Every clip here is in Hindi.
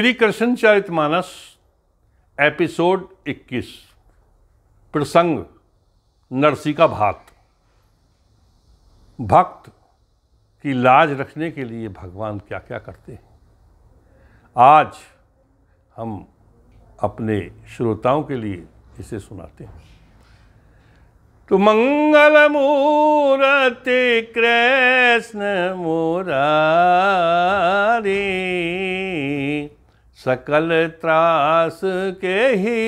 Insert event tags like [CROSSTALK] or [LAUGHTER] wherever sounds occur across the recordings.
श्री कृष्ण चरित मानस एपिसोड 21 प्रसंग नरसी का भात भक्त की लाज रखने के लिए भगवान क्या क्या करते हैं आज हम अपने श्रोताओं के लिए इसे सुनाते हैं तो मंगल मूरते कृष्ण मुरारी सकल त्रास के ही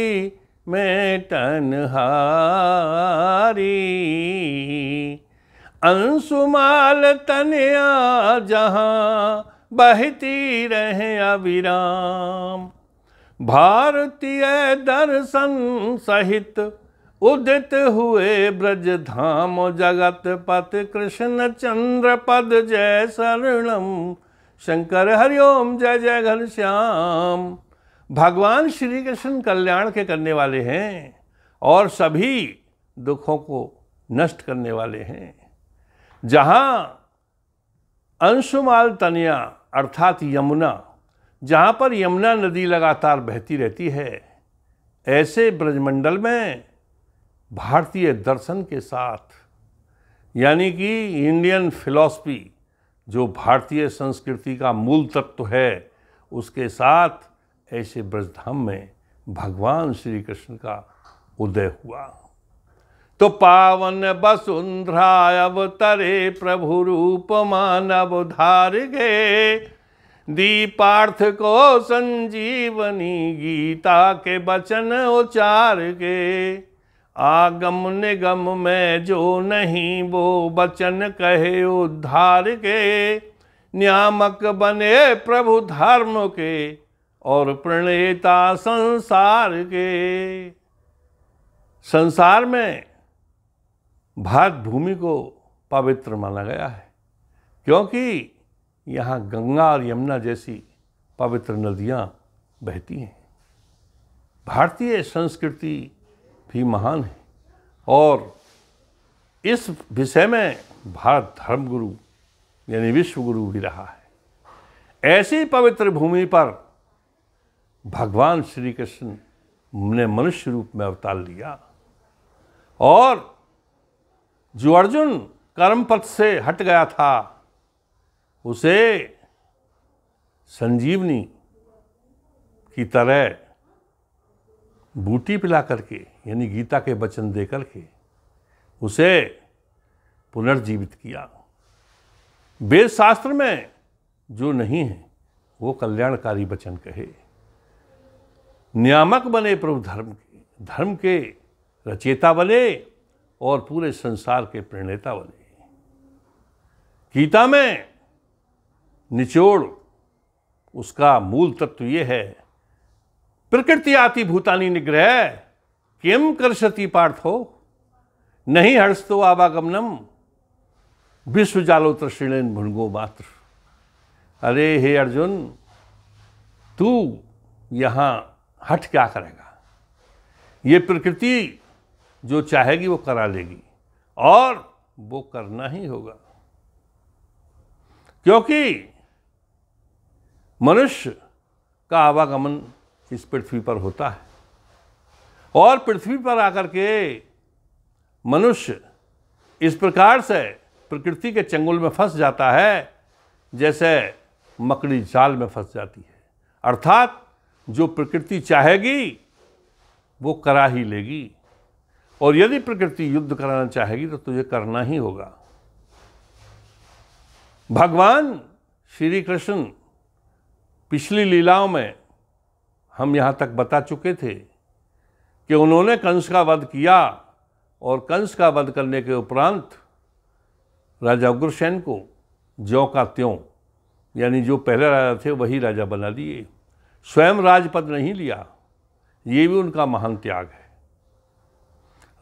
मैं तनहारी अंशुमाल तनिया जहाँ बहती रहे अविराम भारतीय दर्शन सहित उदित हुए ब्रज धाम जगत पत कृष्ण चंद्र पद जय शरणम शंकर हरिओम जय जय घनश्याम भगवान श्री कृष्ण कल्याण के करने वाले हैं और सभी दुखों को नष्ट करने वाले हैं जहाँ अंशुमाल तनिया अर्थात यमुना जहाँ पर यमुना नदी लगातार बहती रहती है ऐसे ब्रजमंडल में भारतीय दर्शन के साथ यानी कि इंडियन फिलॉसफी जो भारतीय संस्कृति का मूल तत्व तो है उसके साथ ऐसे ब्रजधाम में भगवान श्री कृष्ण का उदय हुआ तो पावन वसुंधरा अवतरे प्रभु रूप मानव धार गे दीपार्थ को संजीवनी गीता के वचन उचार गे आगम निगम में जो नहीं वो बचन कहे उद्धार के नियामक बने प्रभु धर्म के और प्रणेता संसार के संसार में भारत भूमि को पवित्र माना गया है क्योंकि यहाँ गंगा और यमुना जैसी पवित्र नदियाँ बहती हैं भारतीय संस्कृति भी महान है और इस विषय में भारत धर्म गुरु यानी विश्व गुरु भी रहा है ऐसी पवित्र भूमि पर भगवान श्री कृष्ण ने मनुष्य रूप में अवतार लिया और जो अर्जुन कर्म पथ से हट गया था उसे संजीवनी की तरह बूटी पिला करके यानी गीता के वचन दे करके उसे पुनर्जीवित किया वेद शास्त्र में जो नहीं है वो कल्याणकारी वचन कहे नियामक बने प्रभु धर्म के धर्म के रचेता बने और पूरे संसार के प्रणेता बने गीता में निचोड़ उसका मूल तत्व ये है प्रकृति आति भूतानी निग्रह किम कर्षति पार्थो नहीं हर्षतो आवागमनम विश्व जालोत्र श्रीलेन भुणगो मात्र अरे हे अर्जुन तू यहाँ हट क्या करेगा ये प्रकृति जो चाहेगी वो करा लेगी और वो करना ही होगा क्योंकि मनुष्य का आवागमन इस पृथ्वी पर होता है और पृथ्वी पर आकर के मनुष्य इस प्रकार से प्रकृति के चंगुल में फंस जाता है जैसे मकड़ी जाल में फंस जाती है अर्थात जो प्रकृति चाहेगी वो करा ही लेगी और यदि प्रकृति युद्ध कराना चाहेगी तो तुझे करना ही होगा भगवान श्री कृष्ण पिछली लीलाओं में हम यहाँ तक बता चुके थे कि उन्होंने कंस का वध किया और कंस का वध करने के उपरांत राजा उग्रसेन को ज्यों का त्यों यानी जो पहले राजा थे वही राजा बना दिए स्वयं राजपद नहीं लिया ये भी उनका महान त्याग है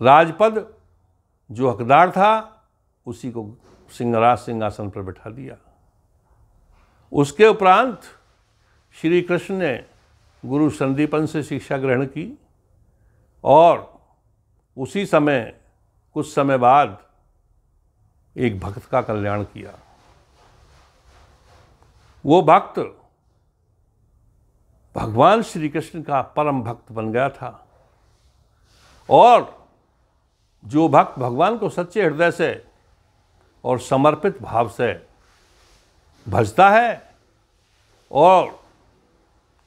राजपद जो हकदार था उसी को सिंहराज सिंहासन पर बैठा दिया उसके उपरांत श्री कृष्ण ने गुरु संदीपन से शिक्षा ग्रहण की और उसी समय कुछ समय बाद एक भक्त का कल्याण किया वो भक्त भगवान श्री कृष्ण का परम भक्त बन गया था और जो भक्त भगवान को सच्चे हृदय से और समर्पित भाव से भजता है और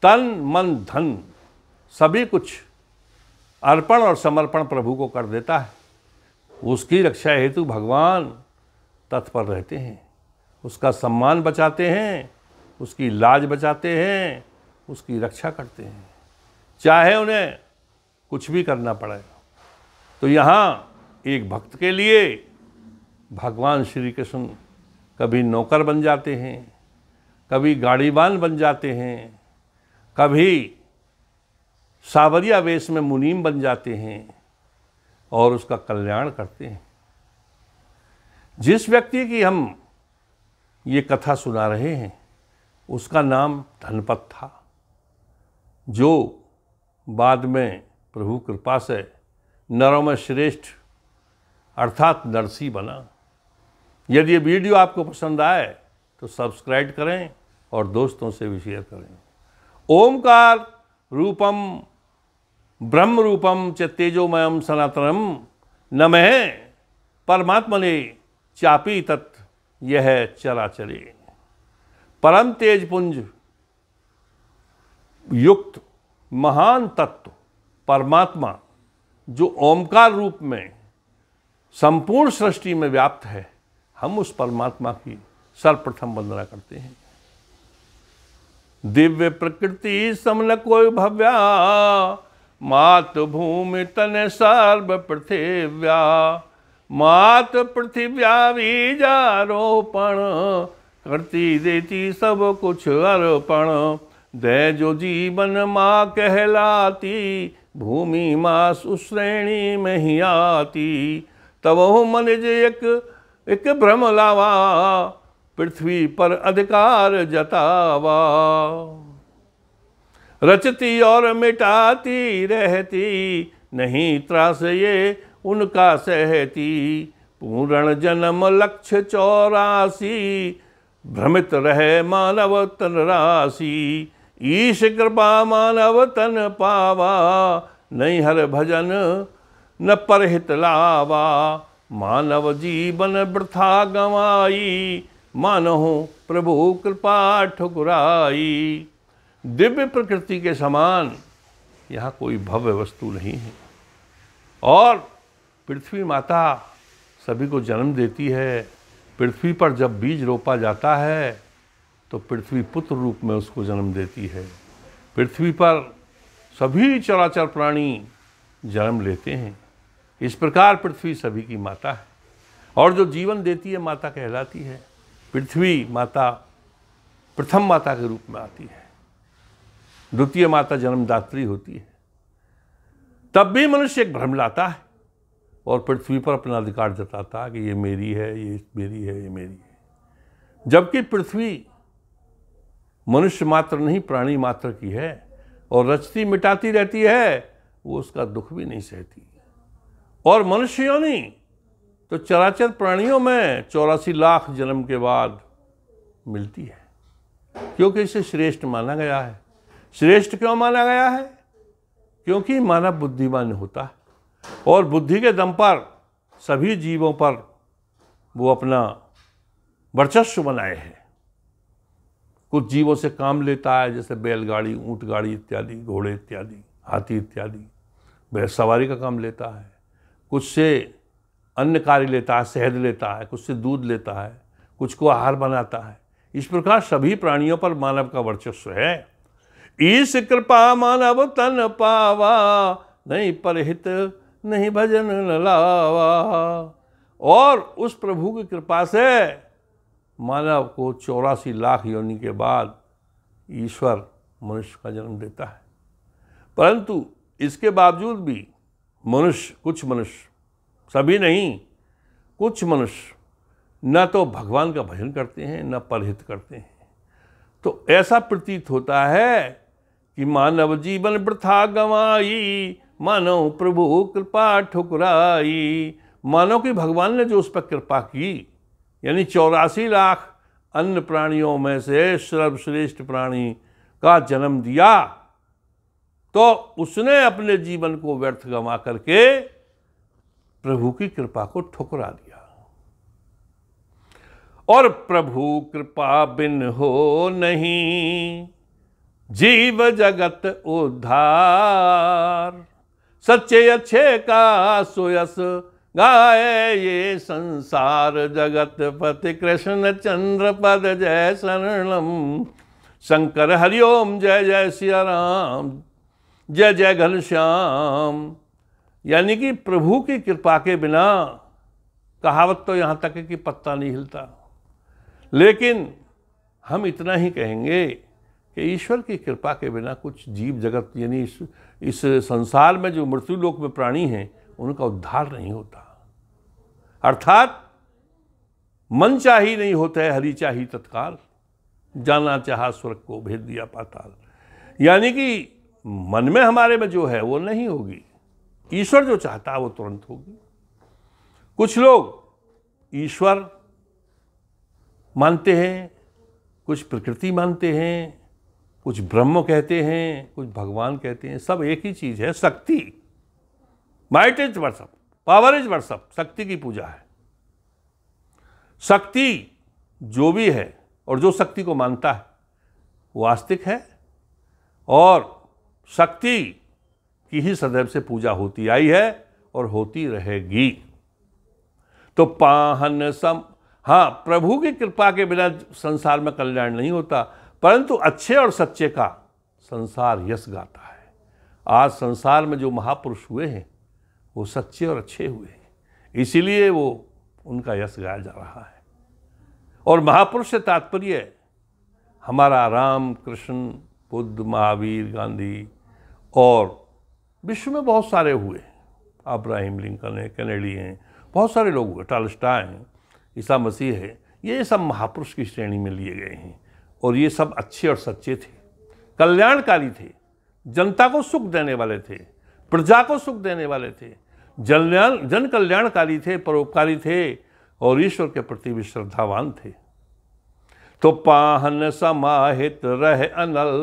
तन मन धन सभी कुछ अर्पण और समर्पण प्रभु को कर देता है उसकी रक्षा हेतु भगवान तत्पर रहते हैं उसका सम्मान बचाते हैं उसकी लाज बचाते हैं उसकी रक्षा करते हैं चाहे उन्हें कुछ भी करना पड़े तो यहाँ एक भक्त के लिए भगवान श्री कृष्ण कभी नौकर बन जाते हैं कभी गाड़ीवान बन जाते हैं कभी सावरिया वेश में मुनीम बन जाते हैं और उसका कल्याण करते हैं जिस व्यक्ति की हम ये कथा सुना रहे हैं उसका नाम धनपत था जो बाद में प्रभु कृपा से नरों में श्रेष्ठ अर्थात नरसी बना यदि ये वीडियो आपको पसंद आए तो सब्सक्राइब करें और दोस्तों से भी शेयर करें ओंकार रूपम ब्रह्म रूपम च तेजोमयम सनातनम नमः परमात्मने चापी तत् यह चराचरे परम तेज पुंज युक्त महान तत्व परमात्मा जो ओंकार रूप में संपूर्ण सृष्टि में व्याप्त है हम उस परमात्मा की सर्वप्रथम वंदना करते हैं दिव्य प्रकृति समल कोई भव्या मातृभूमि तन सर्व पृथिव्या मात पृथिव्या बीजारोपण करती देती सब कुछ अर्पण दे जो जीवन माँ कहलाती भूमि माँ सुश्रेणी में ही आती तब मन एक एक भ्रम लावा पृथ्वी पर अधिकार जतावा रचती और मिटाती रहती नहीं त्रास ये उनका सहती पूर्ण जन्म लक्ष्य चौरासी भ्रमित रहे मानव तन राशि ईश कृपा मानव तन पावा नहीं हर भजन न परहित लावा मानव जीवन वृथा गवाई हो प्रभु कृपा ठुकराई दिव्य प्रकृति के समान यहाँ कोई भव्य वस्तु नहीं है और पृथ्वी माता सभी को जन्म देती है पृथ्वी पर जब बीज रोपा जाता है तो पृथ्वी पुत्र रूप में उसको जन्म देती है पृथ्वी पर सभी चराचर प्राणी जन्म लेते हैं इस प्रकार पृथ्वी सभी की माता है और जो जीवन देती है माता कहलाती है पृथ्वी माता प्रथम माता के रूप में आती है द्वितीय माता जन्मदात्री होती है तब भी मनुष्य एक भ्रम लाता है और पृथ्वी पर अपना अधिकार जताता है कि ये मेरी है ये मेरी है ये मेरी है जबकि पृथ्वी मनुष्य मात्र नहीं प्राणी मात्र की है और रचती मिटाती रहती है वो उसका दुख भी नहीं सहती और मनुष्य योनि तो चराचर प्राणियों में चौरासी लाख जन्म के बाद मिलती है क्योंकि इसे श्रेष्ठ माना गया है श्रेष्ठ क्यों माना गया है क्योंकि मानव बुद्धिमान होता है और बुद्धि के दम पर सभी जीवों पर वो अपना वर्चस्व बनाए हैं कुछ जीवों से काम लेता है जैसे बैलगाड़ी ऊँट गाड़ी इत्यादि घोड़े इत्यादि हाथी इत्यादि वह सवारी का काम लेता है कुछ से अन्न कार्य लेता है शहद लेता है कुछ से दूध लेता है कुछ को आहार बनाता है इस प्रकार सभी प्राणियों पर मानव का वर्चस्व है ईश कृपा मानव तन पावा नहीं परहित नहीं भजन लावा और उस प्रभु की कृपा से मानव को चौरासी लाख योनि के बाद ईश्वर मनुष्य का जन्म देता है परंतु इसके बावजूद भी मनुष्य कुछ मनुष्य सभी नहीं कुछ मनुष्य न तो भगवान का भजन करते हैं न परहित करते हैं तो ऐसा प्रतीत होता है कि मानव जीवन वृथा गंवाई मानव प्रभु कृपा ठुकराई मानो कि भगवान ने जो उस पर कृपा की यानी चौरासी लाख अन्य प्राणियों में से सर्वश्रेष्ठ प्राणी का जन्म दिया तो उसने अपने जीवन को व्यर्थ गंवा करके प्रभु की कृपा को ठुकरा दिया और प्रभु कृपा बिन हो नहीं जीव जगत उद्धार सच्चे अच्छे का सुयस गाए ये संसार जगत पति कृष्ण चंद्र पद जय शरणम शंकर हरिओम जय जय सिया राम जय जय घनश्याम यानी कि प्रभु की कृपा के बिना कहावत तो यहाँ तक है कि पत्ता नहीं हिलता लेकिन हम इतना ही कहेंगे कि ईश्वर की कृपा के बिना कुछ जीव जगत यानी इस इस संसार में जो मृत्यु लोक में प्राणी हैं उनका उद्धार नहीं होता अर्थात मन चाही नहीं होता है हरी चाही तत्काल जाना चाह स्वर्ग को भेज दिया पाताल यानी कि मन में हमारे में जो है वो नहीं होगी ईश्वर जो चाहता है वो तुरंत होगी कुछ लोग ईश्वर मानते हैं कुछ प्रकृति मानते हैं कुछ ब्रह्म कहते हैं कुछ भगवान कहते हैं सब एक ही चीज़ है शक्ति might is worship power is worship शक्ति की पूजा है शक्ति जो भी है और जो शक्ति को मानता है वो आस्तिक है और शक्ति की ही सदैव से पूजा होती आई है और होती रहेगी तो पाहन सम हाँ प्रभु की कृपा के बिना संसार में कल्याण नहीं होता परंतु अच्छे और सच्चे का संसार यश गाता है आज संसार में जो महापुरुष हुए हैं वो सच्चे और अच्छे हुए हैं इसीलिए वो उनका यश गाया जा रहा है और महापुरुष से तात्पर्य हमारा राम कृष्ण बुद्ध महावीर गांधी और विश्व में बहुत सारे हुए अब्राहिम लिंकन है कैनेडी हैं बहुत सारे लोग हुए टालस्टा हैं ईसा मसीह है ये सब महापुरुष की श्रेणी में लिए गए हैं और ये सब अच्छे और सच्चे थे कल्याणकारी थे जनता को सुख देने वाले थे प्रजा को सुख देने वाले थे जन जन कल्याणकारी थे परोपकारी थे और ईश्वर के प्रति भी श्रद्धावान थे तो पाहन समाहित रहे अनल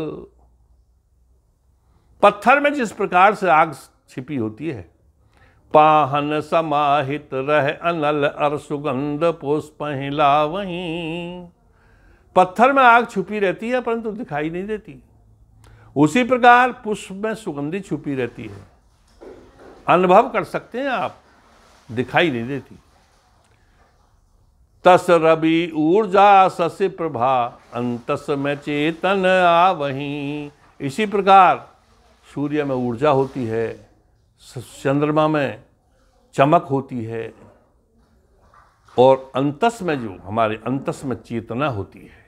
पत्थर में जिस प्रकार से आग छिपी होती है पाहन समाहित रह अनल अर सुगंध पुष्प हिला वहीं पत्थर में आग छुपी रहती है परंतु दिखाई नहीं देती उसी प्रकार पुष्प में सुगंधी छुपी रहती है अनुभव कर सकते हैं आप दिखाई नहीं देती तस रवि ऊर्जा सस्य प्रभा अंतस में चेतन आ वही इसी प्रकार सूर्य में ऊर्जा होती है चंद्रमा में चमक होती है और अंतस में जो हमारे अंतस में चेतना होती है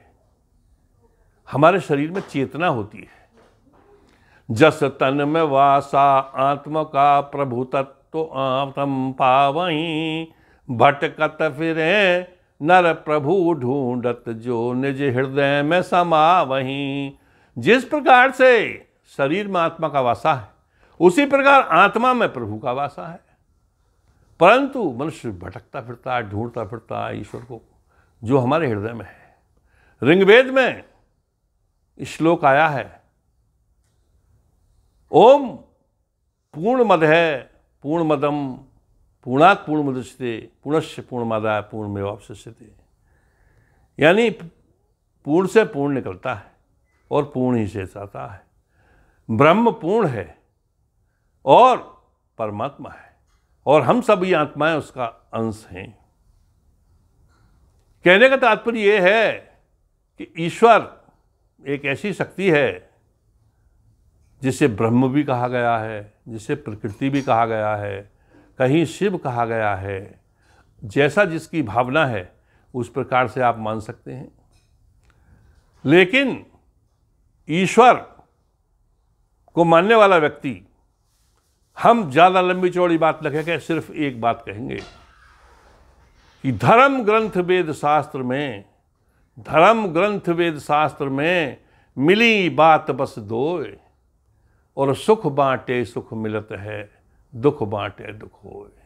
हमारे शरीर में चेतना होती है जस तन में वासा आत्म का प्रभु तत्व आत्म पावही भटकत फिरे नर प्रभु ढूंढत जो निज हृदय में समा वहीं जिस प्रकार से शरीर में आत्मा का वासा है उसी प्रकार आत्मा में प्रभु का वासा है परंतु मनुष्य भटकता फिरता है ढूंढता फिरता है ईश्वर को जो हमारे हृदय में है ऋग्वेद में श्लोक आया है ओम पूर्ण मद है पूर्ण मदम पूर्णात् पूर्ण मदस्यते पूर्णश्य पूर्ण मदा पूर्ण में यानी पूर्ण से पूर्ण निकलता है और पूर्ण ही से चाहता है ब्रह्म पूर्ण है और परमात्मा है और हम सभी आत्माएं उसका अंश हैं कहने का तात्पर्य यह है कि ईश्वर एक ऐसी शक्ति है जिसे ब्रह्म भी कहा गया है जिसे प्रकृति भी कहा गया है कहीं शिव कहा गया है जैसा जिसकी भावना है उस प्रकार से आप मान सकते हैं लेकिन ईश्वर को मानने वाला व्यक्ति हम ज़्यादा लंबी चौड़ी बात न क्या सिर्फ एक बात कहेंगे कि धर्म ग्रंथ वेद शास्त्र में धर्म ग्रंथ वेद शास्त्र में मिली बात बस दो और सुख बांटे सुख मिलत है दुख बांटे दुख होए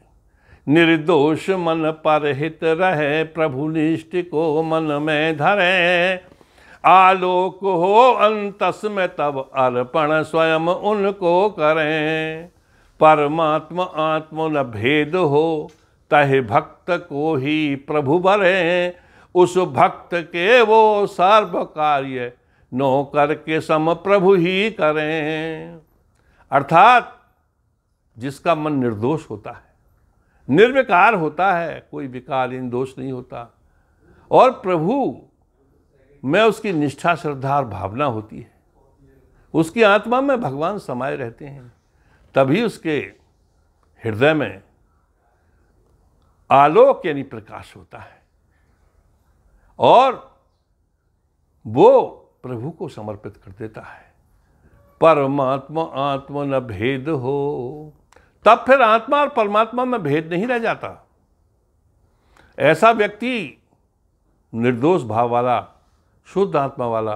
निर्दोष मन पर हित रहे प्रभु निष्ठ को मन में धरे आलोक हो अंतस में तब अर्पण स्वयं उनको करें परमात्मा आत्म न भेद हो तह भक्त को ही प्रभु भरे उस भक्त के वो सर्व कार्य नो करके सम प्रभु ही करें अर्थात जिसका मन निर्दोष होता है निर्विकार होता है कोई विकार इन दोष नहीं होता और प्रभु में उसकी निष्ठा श्रद्धा और भावना होती है उसकी आत्मा में भगवान समाये रहते हैं तभी उसके हृदय में आलोक यानी प्रकाश होता है और वो प्रभु को समर्पित कर देता है परमात्मा आत्मा न भेद हो तब फिर आत्मा और परमात्मा में भेद नहीं रह जाता ऐसा व्यक्ति निर्दोष भाव वाला शुद्ध आत्मा वाला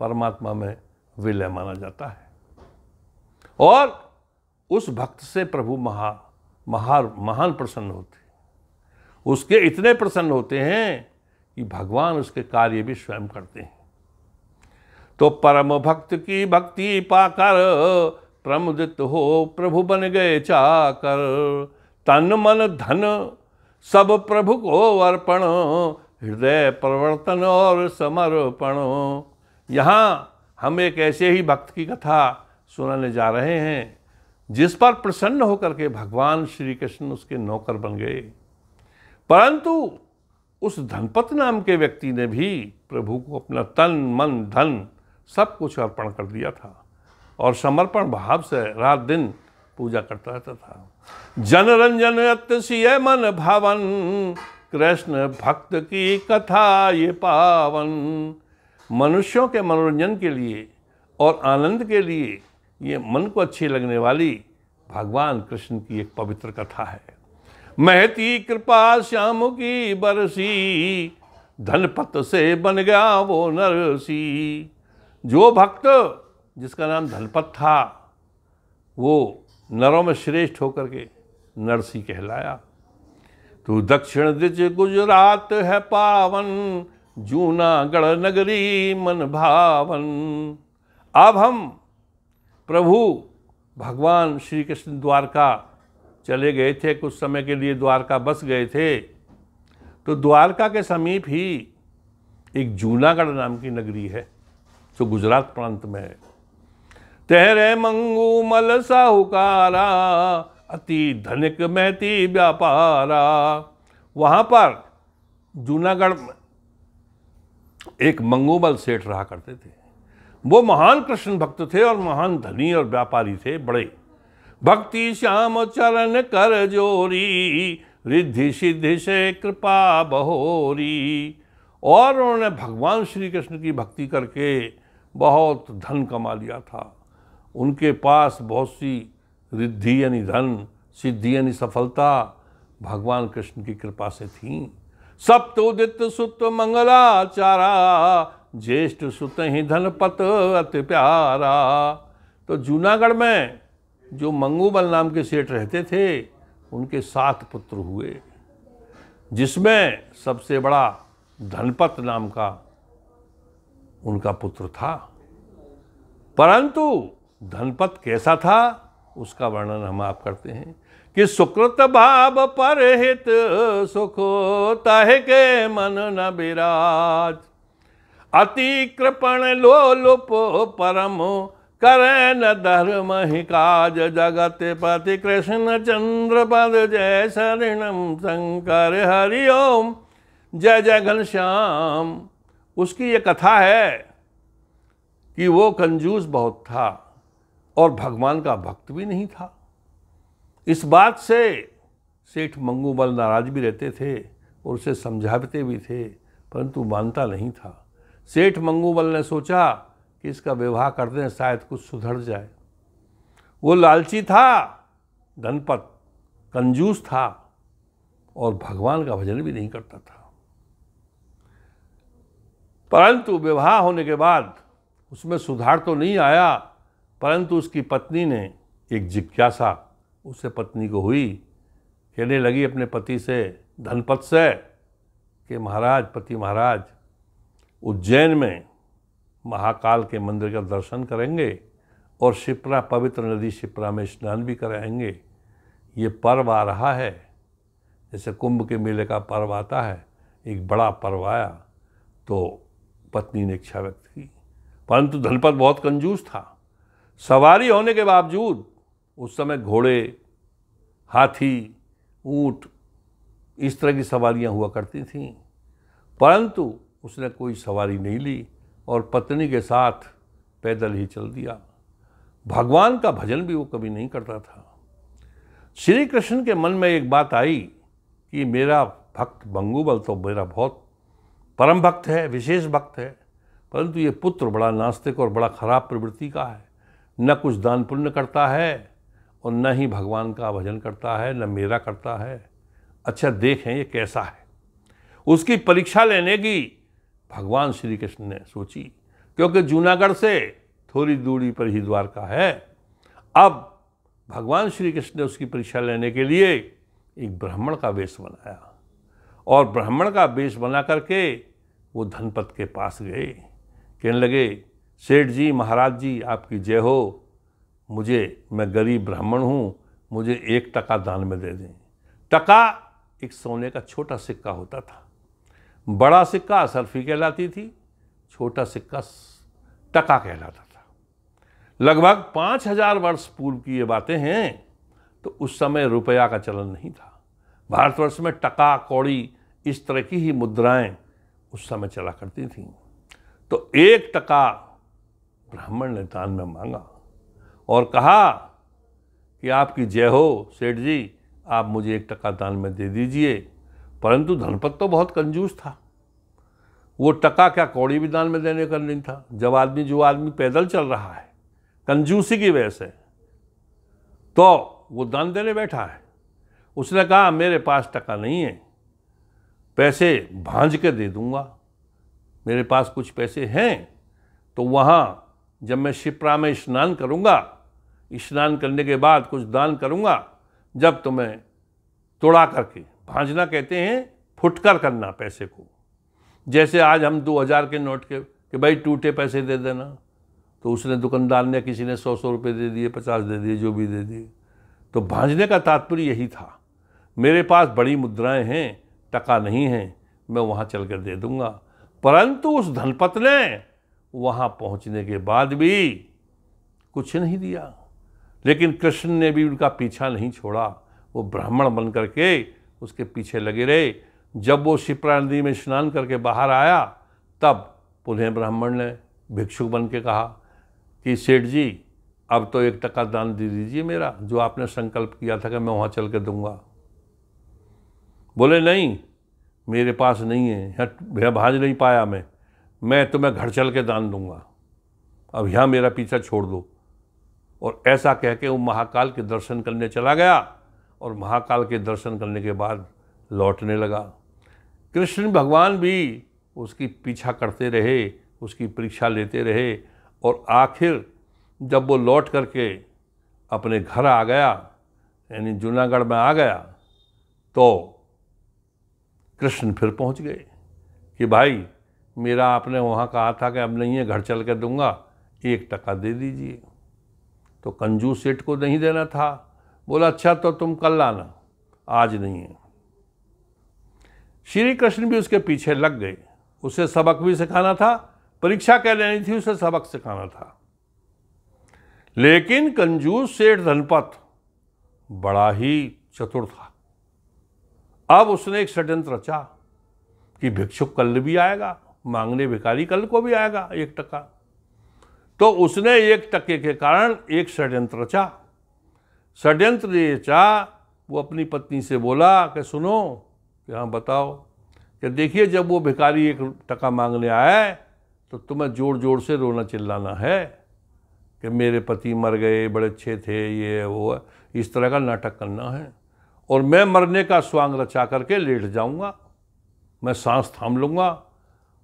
परमात्मा में विलय माना जाता है और उस भक्त से प्रभु महा महार महान प्रसन्न होते उसके इतने प्रसन्न होते हैं कि भगवान उसके कार्य भी स्वयं करते हैं तो परम भक्त की भक्ति पाकर प्रमुदित हो प्रभु बन गए चाकर तन मन धन सब प्रभु को अर्पण हृदय प्रवर्तन और समर्पण यहाँ हम एक ऐसे ही भक्त की कथा सुनाने जा रहे हैं जिस पर प्रसन्न होकर के भगवान श्री कृष्ण उसके नौकर बन गए परंतु उस धनपत नाम के व्यक्ति ने भी प्रभु को अपना तन मन धन सब कुछ अर्पण कर दिया था और समर्पण भाव से रात दिन पूजा करता रहता था जनरंजन अत्य मन भावन कृष्ण भक्त की कथा ये पावन मनुष्यों के मनोरंजन के लिए और आनंद के लिए ये मन को अच्छी लगने वाली भगवान कृष्ण की एक पवित्र कथा है महती कृपा श्याम की बरसी धनपत से बन गया वो नरसी जो भक्त जिसका नाम धनपत था वो नरों में श्रेष्ठ होकर के नरसी कहलाया तू दक्षिण दिज गुजरात है पावन जूनागढ़ नगरी मन भावन अब हम प्रभु भगवान श्री कृष्ण द्वारका चले गए थे कुछ समय के लिए द्वारका बस गए थे तो द्वारका के समीप ही एक जूनागढ़ नाम की नगरी है जो गुजरात प्रांत में है तेरे मंगू मल साहुकारा अति धनिक मैती व्यापारा वहाँ पर जूनागढ़ में एक मंगोबल सेठ रहा करते थे वो महान कृष्ण भक्त थे और महान धनी और व्यापारी थे बड़े भक्ति श्याम चरण कर जोरी रिद्धि सिद्धि से कृपा बहोरी और उन्होंने भगवान श्री कृष्ण की भक्ति करके बहुत धन कमा लिया था उनके पास बहुत सी रिद्धि यानी धन सिद्धि यानी सफलता भगवान कृष्ण की कृपा से थी सप्तोदित सुत मंगलाचारा ज्येष्ठ सुत ही धनपत अति प्यारा तो जूनागढ़ में जो मंगूबल नाम के सेठ रहते थे उनके सात पुत्र हुए जिसमें सबसे बड़ा धनपत नाम का उनका पुत्र था परंतु धनपत कैसा था उसका वर्णन हम आप करते हैं कि सुकृत भाव पर हित सुख है के मन न विराज अति कृपण लोलुप परम करण न धर्म ही काज जगत पति कृष्ण चंद्र पद जय शरणम शंकर हरिओम जय जय घनश्याम उसकी ये कथा है कि वो कंजूस बहुत था और भगवान का भक्त भी नहीं था इस बात से सेठ बल नाराज भी रहते थे और उसे समझाते भी थे परंतु मानता नहीं था सेठ मंगूबल ने सोचा कि इसका विवाह कर दें शायद कुछ सुधर जाए वो लालची था धनपत कंजूस था और भगवान का भजन भी नहीं करता था परंतु विवाह होने के बाद उसमें सुधार तो नहीं आया परंतु उसकी पत्नी ने एक जिज्ञासा उससे पत्नी को हुई कहने लगी अपने पति से धनपत से कि महाराज पति महाराज उज्जैन में महाकाल के मंदिर का दर्शन करेंगे और शिप्रा पवित्र नदी शिप्रा में स्नान भी कराएंगे ये पर्व आ रहा है जैसे कुंभ के मेले का पर्व आता है एक बड़ा पर्व आया तो पत्नी ने इच्छा व्यक्त की परंतु धनपत बहुत कंजूस था सवारी होने के बावजूद उस समय घोड़े हाथी ऊँट इस तरह की सवारियाँ हुआ करती थीं परंतु उसने कोई सवारी नहीं ली और पत्नी के साथ पैदल ही चल दिया भगवान का भजन भी वो कभी नहीं करता था श्री कृष्ण के मन में एक बात आई कि मेरा भक्त बंगूबल तो मेरा बहुत परम भक्त है विशेष भक्त है परंतु ये पुत्र बड़ा नास्तिक और बड़ा खराब प्रवृत्ति का है न कुछ दान पुण्य करता है और न ही भगवान का भजन करता है न मेरा करता है अच्छा देखें ये कैसा है उसकी परीक्षा लेने की भगवान श्री कृष्ण ने सोची क्योंकि जूनागढ़ से थोड़ी दूरी पर ही द्वारका है अब भगवान श्री कृष्ण ने उसकी परीक्षा लेने के लिए एक ब्राह्मण का वेश बनाया और ब्राह्मण का वेश बना करके वो धनपत के पास गए कहने लगे सेठ जी महाराज जी आपकी जय हो मुझे मैं गरीब ब्राह्मण हूँ मुझे एक टका दान में दे दें टका एक सोने का छोटा सिक्का होता था बड़ा सिक्का सरफी कहलाती थी छोटा सिक्का टका कहलाता था लगभग पाँच हजार वर्ष पूर्व की ये बातें हैं तो उस समय रुपया का चलन नहीं था भारतवर्ष में टका कौड़ी इस तरह की ही मुद्राएं उस समय चला करती थीं तो एक टका ब्राह्मण ने दान में मांगा और कहा कि आपकी जय हो सेठ जी आप मुझे एक टका दान में दे दीजिए परंतु धनपत तो बहुत कंजूस था वो टका क्या कौड़ी भी दान में देने का नहीं था जब आदमी जो आदमी पैदल चल रहा है कंजूसी की वजह से तो वो दान देने बैठा है उसने कहा मेरे पास टका नहीं है पैसे भांज के दे दूंगा मेरे पास कुछ पैसे हैं तो वहाँ जब मैं शिप्रा में स्नान करूँगा स्नान करने के बाद कुछ दान करूँगा जब तुम्हें तो तोड़ा करके भांजना कहते हैं फुटकर करना पैसे को जैसे आज हम दो हज़ार के नोट के कि भाई टूटे पैसे दे देना तो उसने दुकानदार ने किसी ने सौ सौ रुपये दे दिए पचास दे दिए जो भी दे दिए तो भांजने का तात्पर्य यही था मेरे पास बड़ी मुद्राएं हैं टका नहीं है मैं वहाँ चल कर दे दूँगा परंतु उस धनपत ने वहाँ पहुँचने के बाद भी कुछ नहीं दिया लेकिन कृष्ण ने भी उनका पीछा नहीं छोड़ा वो ब्राह्मण बन करके उसके पीछे लगे रहे जब वो शिप्रा नदी में स्नान करके बाहर आया तब पुनः ब्राह्मण ने भिक्षुक बन के कहा कि सेठ जी अब तो एक टका दान दे दीजिए मेरा जो आपने संकल्प किया था कि मैं वहाँ चल के दूंगा बोले नहीं मेरे पास नहीं है भैया भाज नहीं पाया मैं मैं तुम्हें घर चल के दान दूंगा अब यहाँ मेरा पीछा छोड़ दो और ऐसा कह के वो महाकाल के दर्शन करने चला गया और महाकाल के दर्शन करने के बाद लौटने लगा कृष्ण भगवान भी उसकी पीछा करते रहे उसकी परीक्षा लेते रहे और आखिर जब वो लौट करके अपने घर आ गया यानी जूनागढ़ में आ गया तो कृष्ण फिर पहुंच गए कि भाई मेरा आपने वहाँ कहा था कि अब नहीं है घर चल कर दूंगा एक टका दे दीजिए तो कंजू सेठ को नहीं देना था बोला अच्छा तो तुम कल आना आज नहीं है श्री कृष्ण भी उसके पीछे लग गए उसे सबक भी सिखाना था परीक्षा कह लेनी थी उसे सबक सिखाना था लेकिन कंजूस सेठ धनपत बड़ा ही चतुर था अब उसने एक षड्यंत्र रचा कि भिक्षुक कल भी आएगा मांगने भिखारी कल को भी आएगा एक टक्का तो उसने एक टक्के के कारण एक षड्यंत्र रचा षड्यंत्र ये चा वो अपनी पत्नी से बोला कि सुनो कि हाँ बताओ कि देखिए जब वो भिखारी एक टका मांगने आए तो तुम्हें जोर जोर से रोना चिल्लाना है कि मेरे पति मर गए बड़े अच्छे थे ये वो इस तरह का नाटक करना है और मैं मरने का स्वांग रचा करके लेट जाऊंगा मैं सांस थाम लूँगा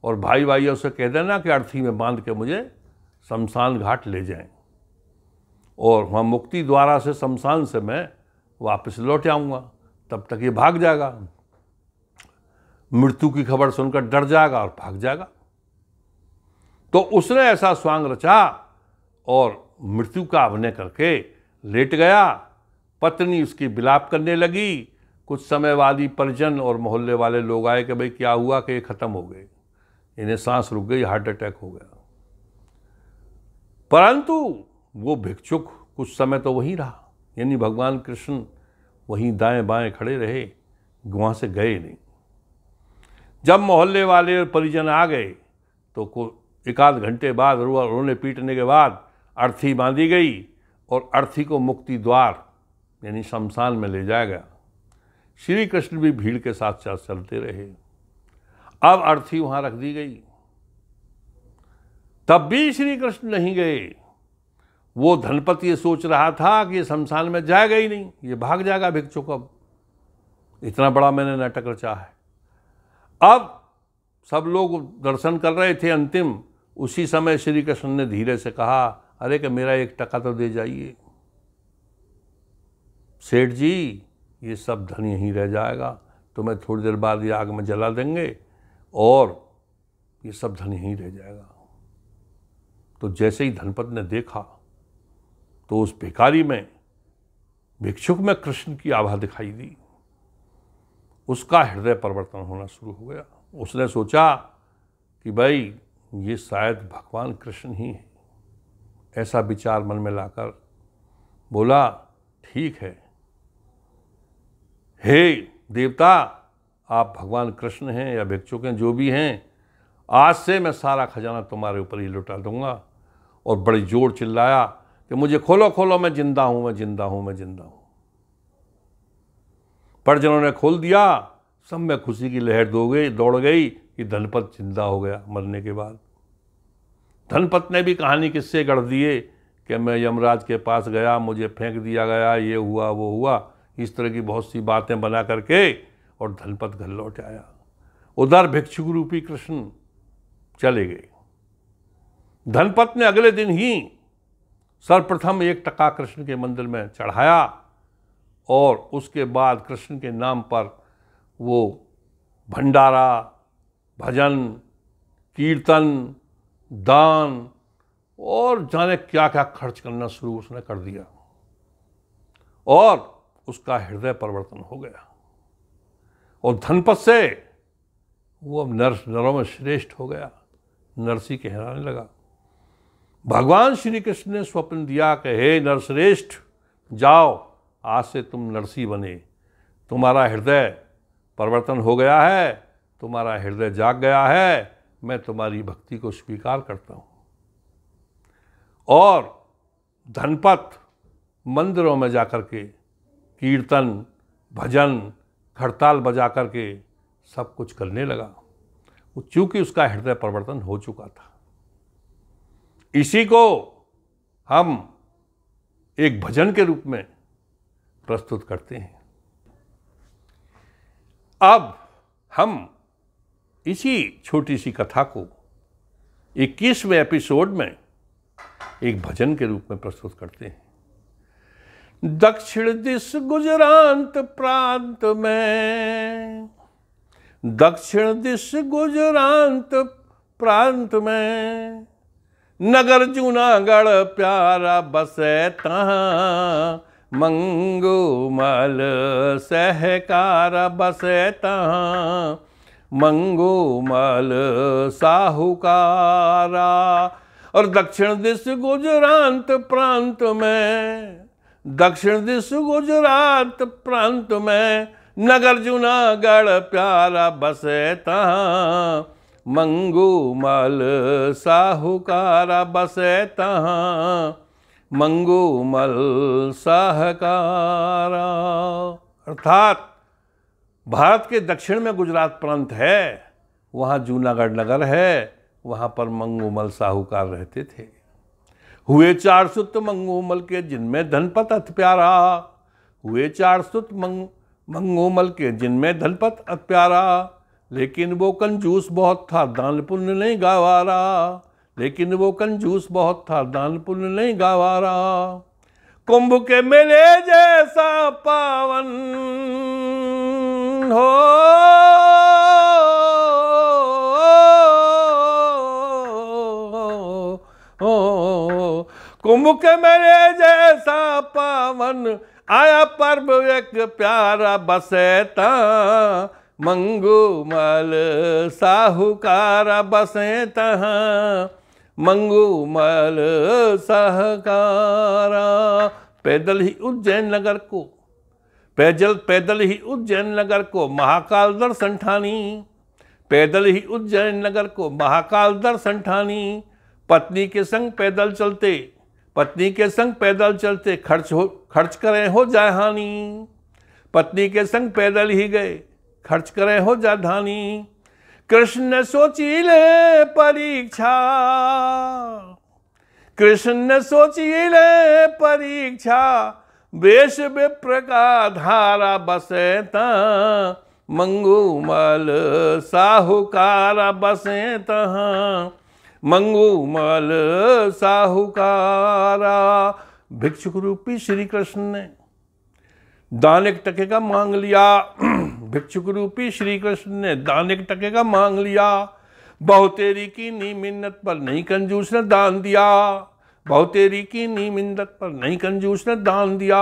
और भाई भाइयों से कह देना कि अर्थी में बांध के मुझे शमशान घाट ले जाएं और वहाँ मुक्ति द्वारा से शमशान से मैं वापस लौट आऊँगा तब तक ये भाग जाएगा मृत्यु की खबर सुनकर डर जाएगा और भाग जाएगा तो उसने ऐसा स्वांग रचा और मृत्यु का अभिनय करके लेट गया पत्नी उसकी बिलाप करने लगी कुछ समय वाली परिजन और मोहल्ले वाले लोग आए कि भाई क्या हुआ कि ये ख़त्म हो गए इन्हें सांस रुक गई हार्ट अटैक हो गया परंतु वो भिक्षुक कुछ समय तो वहीं रहा यानी भगवान कृष्ण वहीं दाएं बाएं खड़े रहे वहां से गए नहीं जब मोहल्ले वाले और परिजन आ गए तो को एक आध घंटे बाद रोने पीटने के बाद अर्थी बांधी गई और अर्थी को मुक्ति द्वार यानी शमशान में ले जाया गया श्री कृष्ण भी भीड़ के साथ साथ चलते रहे अब अर्थी वहां रख दी गई तब भी श्री कृष्ण नहीं गए वो धनपति ये सोच रहा था कि शमशान में जाएगा ही नहीं ये भाग जाएगा भिक्षुक अब इतना बड़ा मैंने नाटक रचा है अब सब लोग दर्शन कर रहे थे अंतिम उसी समय श्री कृष्ण ने धीरे से कहा अरे कि मेरा एक टका तो दे जाइए सेठ जी ये सब धन यहीं रह जाएगा तुम्हें थोड़ी देर बाद ये आग में जला देंगे और ये सब धन यहीं रह जाएगा तो जैसे ही धनपत ने देखा तो उस भिखारी में भिक्षुक में कृष्ण की आभा दिखाई दी उसका हृदय परिवर्तन होना शुरू हो गया उसने सोचा कि भाई ये शायद भगवान कृष्ण ही है ऐसा विचार मन में लाकर बोला ठीक है हे देवता आप भगवान कृष्ण हैं या भिक्षुक हैं जो भी हैं आज से मैं सारा खजाना तुम्हारे ऊपर ही लुटा दूंगा और बड़ी जोर चिल्लाया कि मुझे खोलो खोलो मैं जिंदा हूं मैं जिंदा हूं मैं जिंदा हूं परिजनों ने खोल दिया सब में खुशी की लहर दो गई दौड़ गई कि धनपत जिंदा हो गया मरने के बाद धनपत ने भी कहानी किससे गढ़ दिए कि मैं यमराज के पास गया मुझे फेंक दिया गया ये हुआ वो हुआ इस तरह की बहुत सी बातें बना करके और धनपत घर लौट आया उधर भिक्षुक रूपी कृष्ण चले गए धनपत ने अगले दिन ही सर्वप्रथम एक टका कृष्ण के मंदिर में चढ़ाया और उसके बाद कृष्ण के नाम पर वो भंडारा भजन कीर्तन दान और जाने क्या क्या खर्च करना शुरू उसने कर दिया और उसका हृदय परिवर्तन हो गया और धनपत से वो अब नर नरों में श्रेष्ठ हो गया नरसी कहराने लगा भगवान श्री कृष्ण ने स्वप्न दिया कि हे नरश्रेष्ठ जाओ आज से तुम नरसी बने तुम्हारा हृदय परिवर्तन हो गया है तुम्हारा हृदय जाग गया है मैं तुम्हारी भक्ति को स्वीकार करता हूँ और धनपत मंदिरों में जाकर के कीर्तन भजन हड़ताल बजा करके सब कुछ करने लगा वो चूंकि उसका हृदय परिवर्तन हो चुका था इसी को हम एक भजन के रूप में प्रस्तुत करते हैं अब हम इसी छोटी सी कथा को इक्कीसवें एपिसोड में एक भजन के रूप में प्रस्तुत करते हैं दक्षिण दिश गुजरांत प्रांत में दक्षिण दिश गुजरांत प्रांत में नगर जूनागढ़ प्यारा बसे मंगोमल मंगो मल सहकार बसे तहाँ मंगो मल साहूकारा और दक्षिण दिश गुजरांत प्रांत में दक्षिण दिश गुजरात प्रांत में नगर जूनागढ़ प्यारा बसे तहा मंगू माल साहूकारा बसे तहा मंगू मल साहकारा अर्थात भारत के दक्षिण में गुजरात प्रांत है वहाँ जूनागढ़ नगर है वहाँ पर मंगूमल साहूकार रहते थे हुए चार सुत मंगोमल के जिनमें धनपत अत प्यारा हुए चार सुत मंग मंगोमल के जिनमें धनपत अत प्यारा लेकिन वो कंजूस बहुत था दान पुण्य नहीं गावारा लेकिन वो कंजूस बहुत था दान पुण्य नहीं गावारा कुंभ के मेले जैसा पावन हो कुंभ मेरे जैसा पावन आया पर्व एक प्यारा बसेता मंगू मल साहूकार बसेता मंगू मल पैदल ही उज्जैन नगर को पैदल पैदल ही उज्जैन नगर को महाकाल दर्शन ठानी पैदल ही उज्जैन नगर को महाकाल दर्शन ठानी पत्नी के संग पैदल चलते पत्नी के संग पैदल चलते खर्च हो खर्च करें हो जाए हानि पत्नी के संग पैदल ही गए खर्च करें हो जा कृष्ण कृष्ण सोची ले परीक्षा कृष्ण ने सोची ले परीक्षा वेश का धारा बसे त मंगूमल साहूकारा बसे तहाँ मंगू मल साहूकारा भिक्षुक रूपी श्री कृष्ण ने दान एक टके का मांग लिया [CLEARS THROAT] भिक्षुक रूपी श्री कृष्ण ने दान एक टके का मांग लिया बहुतेरी की नी मिन्नत पर नहीं कंजूस ने दान दिया बहुतेरी की नी मिन्नत पर नहीं कंजूस ने दान दिया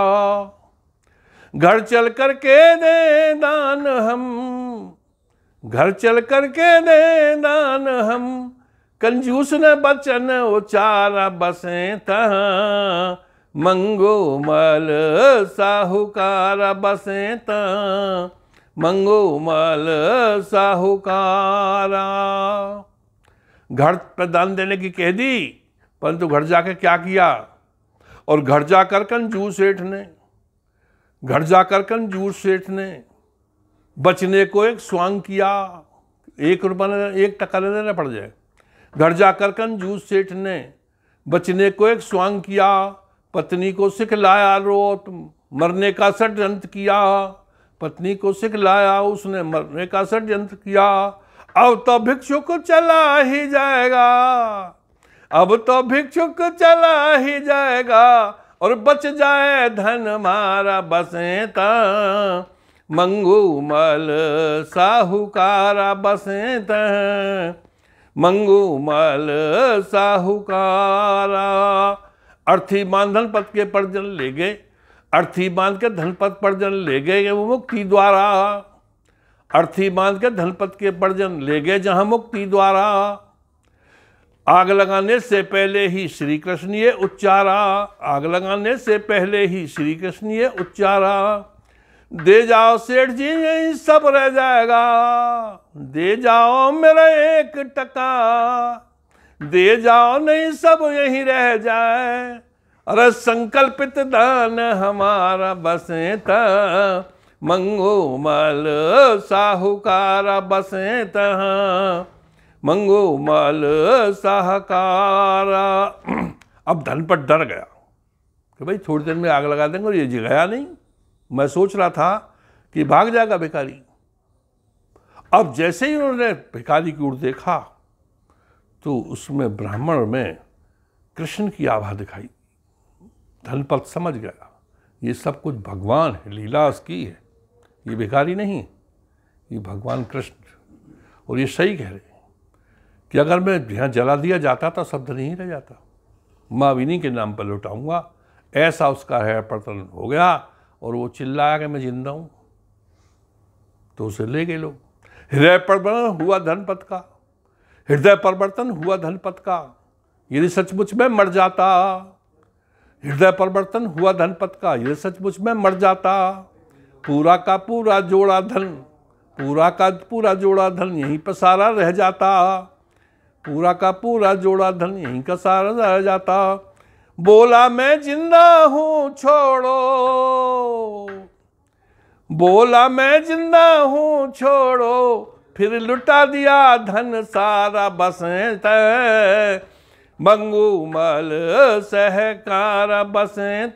घर चल कर के दे दान हम घर चल कर के दे दान हम कंजूस न बचन चारा बसे तहाँ मंगो मल साहूकार बसे तहाँ मंगो मल साहूकारा घर पर दान देने की कह दी परंतु घर जाकर क्या किया और घर जाकर कंजूस सेठ ने घर जाकर कंजूस सेठ ने बचने को एक स्वांग किया एक रुपया एक टका लेना पड़ जाए घर जाकर कंजूस सेठ ने बचने को एक स्वांग किया पत्नी को सिख लाया रो मरने का षडयंत्र किया पत्नी को सिख लाया उसने मरने का षडयंत्र किया अब तो भिक्षुक चला ही जाएगा अब तो भिक्षुक चला ही जाएगा और बच जाए धन मारा बसे मंगूमल मंगू मल साहूकारा बसे मंगूमल साहूकारा अर्थी मान धन पद के परजन ले गए अर्थी बांध के धनपत परजन ले गए वो मुक्ति द्वारा अर्थी बांध के धनपत के परजन ले गए जहाँ मुक्ति द्वारा आग लगाने से पहले ही श्री कृष्ण ये उच्चारा आग लगाने से पहले ही श्री कृष्ण ये उच्चारा दे जाओ सेठ जी यही सब रह जाएगा दे जाओ मेरा एक टका दे जाओ नहीं सब यही रह जाए अरे संकल्पित दान हमारा बसे त मंगो मल साहूकार बसे मंगो मल साहकार अब धन पर डर गया कि भाई थोड़ी देर में आग लगा देंगे और ये जी गया नहीं मैं सोच रहा था कि भाग जाएगा भिखारी अब जैसे ही उन्होंने भिखारी की ओर देखा तो उसमें ब्राह्मण में कृष्ण की आभा दिखाई धनपत समझ गया ये सब कुछ भगवान है लीला उसकी है ये भिखारी नहीं ये भगवान कृष्ण और ये सही कह रहे कि अगर मैं यहाँ जला दिया जाता तो शब्द नहीं रह जाता माँ विनी के नाम पर लौटाऊंगा ऐसा उसका है प्रतन हो गया और वो चिल्लाया कि मैं जिंदा हूँ तो उसे ले गए लोग हृदय परिवर्तन हुआ धनपत का हृदय परिवर्तन हुआ धनपत का यदि सचमुच में मर जाता हृदय परिवर्तन हुआ धनपत का यदि सचमुच में मर जाता पूरा का पूरा जोड़ा धन पूरा का पूरा जोड़ा धन यहीं पर सारा रह जाता पूरा का पूरा जोड़ा धन यहीं का सारा रह जाता बोला मैं जिंदा हूं छोड़ो बोला मैं जिंदा हूं छोड़ो फिर लुटा दिया धन सारा बसें मंगूमल सहकार बसें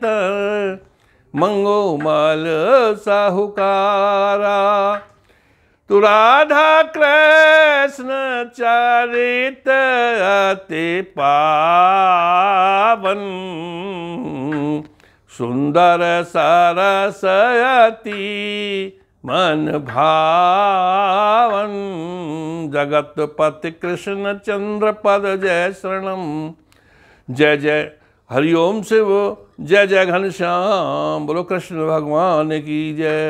मंगूमल साहुकारा तू राधा कृष्ण चरित अति पावन सुंदर सरसयती मन भावन जगत पति कृष्ण चंद्र पद जय शरणम जय जय हरिओम शिव जय जय घनश्याम बोलो कृष्ण भगवान की जय